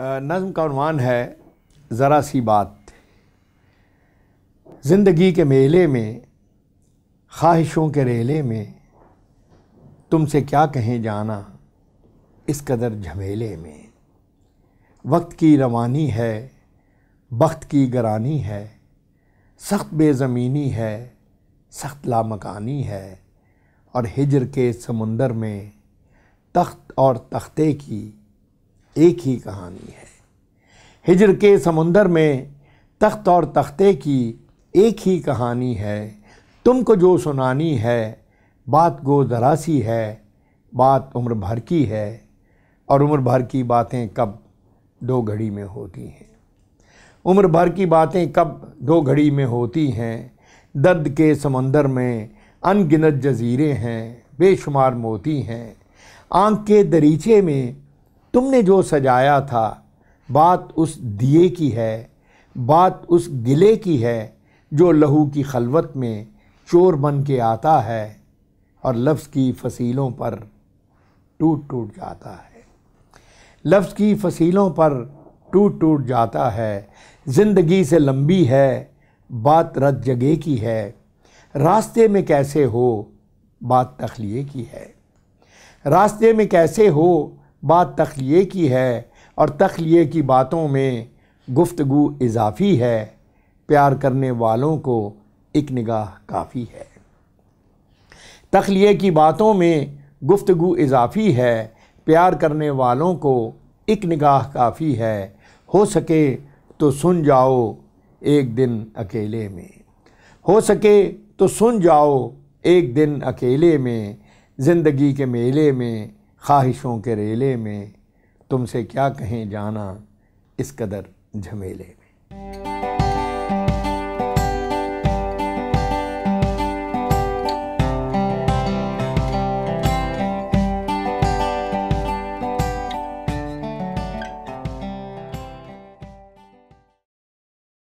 नज़म का अनवान है ज़रा सी बात ज़िंदगी के मेले में ख्वाहिशों के रेले में तुमसे क्या कहें जाना इस कदर झमेले में वक्त की रवानी है वक्त की गरानी है सख्त बेज़मीनी है सख्त लामकानी है और हिजर के समुंदर में तख्त और तख्ते की एक ही कहानी है हिजर के समुंदर में तख्त और तख्ते की एक ही कहानी है तुमको जो सुनानी है बात गो दरासी है बात उम्र भर की है और उम्र भर की बातें कब दो घड़ी में होती हैं उम्र भर की बातें कब दो घड़ी में होती हैं दर्द के समंदर में अनगिनत जजीरे हैं बेशुमार मोती हैं आंख के दरीचे में तुमने जो सजाया था बात उस दिए की है बात उस गिले की है जो लहू की खलवत में चोर बन के आता है और लफ्ज़ की फसीलों पर टूट टूट जाता है लफ्ज़ की फसीलों पर टूट टूट जाता है ज़िंदगी से लंबी है बात रद जगह की है रास्ते में कैसे हो बात तखलिए की है रास्ते में कैसे हो बात तखलिए की है और तखलिए की बातों में गुफ्तगु इजाफी है प्यार करने वालों को एक निगाह काफ़ी है तखलिए की बातों में गुफ्तगु इजाफी है प्यार करने वालों को एक निगाह काफ़ी है हो सके तो सुन जाओ एक दिन अकेले में हो सके तो सुन जाओ एक दिन अकेले में ज़िंदगी के मेले में ख्वाहिशों के रेले में तुमसे क्या कहें जाना इस कदर झमेले में